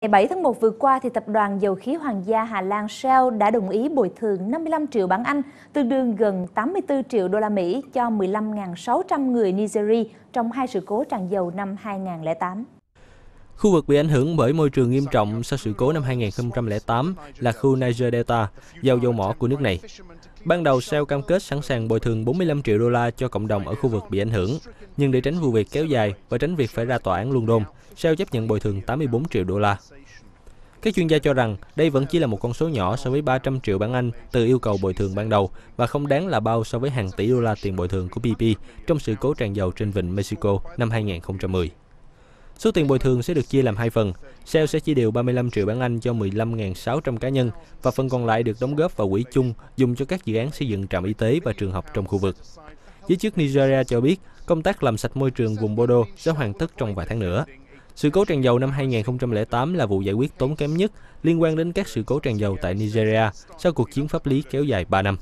Ngày 7 tháng 1 vừa qua, thì Tập đoàn Dầu khí Hoàng gia Hà Lan Shell đã đồng ý bồi thường 55 triệu bảng Anh, tương đương gần 84 triệu đô la Mỹ cho 15.600 người Nigeria trong hai sự cố tràn dầu năm 2008. Khu vực bị ảnh hưởng bởi môi trường nghiêm trọng sau sự cố năm 2008 là khu Niger Delta, giàu dầu mỏ của nước này. Ban đầu, Shell cam kết sẵn sàng bồi thường 45 triệu đô la cho cộng đồng ở khu vực bị ảnh hưởng. Nhưng để tránh vụ việc kéo dài và tránh việc phải ra tòa án London, Shell chấp nhận bồi thường 84 triệu đô la. Các chuyên gia cho rằng đây vẫn chỉ là một con số nhỏ so với 300 triệu bảng Anh từ yêu cầu bồi thường ban đầu và không đáng là bao so với hàng tỷ đô la tiền bồi thường của BP trong sự cố tràn dầu trên vịnh Mexico năm 2010. Số tiền bồi thường sẽ được chia làm hai phần. Shell sẽ chi điều 35 triệu bảng Anh cho 15.600 cá nhân và phần còn lại được đóng góp vào quỹ chung dùng cho các dự án xây dựng trạm y tế và trường học trong khu vực. Giới chức Nigeria cho biết công tác làm sạch môi trường vùng Bodo sẽ hoàn tất trong vài tháng nữa. Sự cố tràn dầu năm 2008 là vụ giải quyết tốn kém nhất liên quan đến các sự cố tràn dầu tại Nigeria sau cuộc chiến pháp lý kéo dài 3 năm.